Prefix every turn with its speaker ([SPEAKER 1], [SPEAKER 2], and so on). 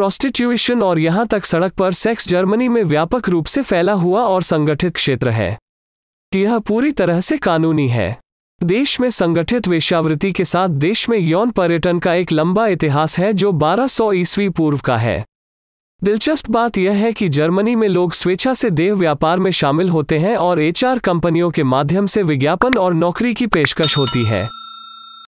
[SPEAKER 1] prostitution और यहां तक सड़क पर सेक्स जर्मनी में व्यापक रूप से फैला हुआ और संगठित क्षेत्र है यह पूरी तरह से कानूनी है देश में संगठित वेश्यावृत्ति के साथ देश में यौन पर्यटन का एक लंबा इतिहास है जो 1200 ईस्वी पूर्व का है दिलचस्प बात यह है कि जर्मनी में लोग स्वेच्छा से देह व्यापार में शामिल होते हैं और एचआर कंपनियों के माध्यम से विज्ञापन और नौकरी की पेशकश होती है